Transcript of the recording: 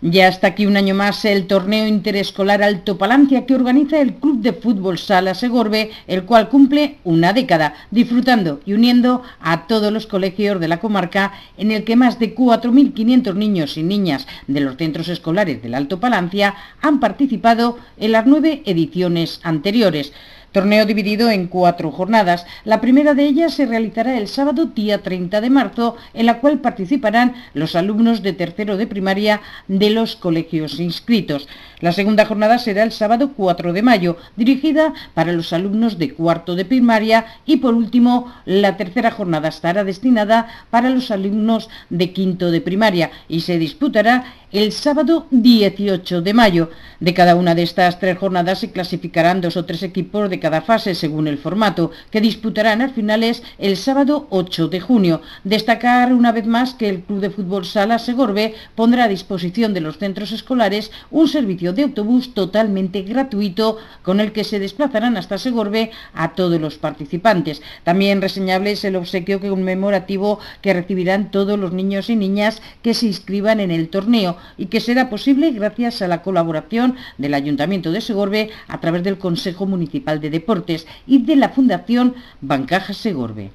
Ya está aquí un año más el torneo interescolar Alto Palancia que organiza el Club de Fútbol Sala Segorbe, el cual cumple una década, disfrutando y uniendo a todos los colegios de la comarca, en el que más de 4.500 niños y niñas de los centros escolares del Alto Palancia han participado en las nueve ediciones anteriores. Torneo dividido en cuatro jornadas. La primera de ellas se realizará el sábado día 30 de marzo, en la cual participarán los alumnos de tercero de primaria de los colegios inscritos. La segunda jornada será el sábado 4 de mayo, dirigida para los alumnos de cuarto de primaria y por último la tercera jornada estará destinada para los alumnos de quinto de primaria y se disputará el sábado 18 de mayo. De cada una de estas tres jornadas se clasificarán dos o tres equipos de cada fase según el formato, que disputarán al finales el sábado 8 de junio. Destacar una vez más que el Club de Fútbol Sala Segorbe pondrá a disposición de los centros escolares un servicio de autobús totalmente gratuito con el que se desplazarán hasta Segorbe a todos los participantes. También reseñable es el obsequio conmemorativo que recibirán todos los niños y niñas que se inscriban en el torneo y que será posible gracias a la colaboración del Ayuntamiento de Segorbe a través del Consejo Municipal de Deportes y de la Fundación Bancaja Segorbe.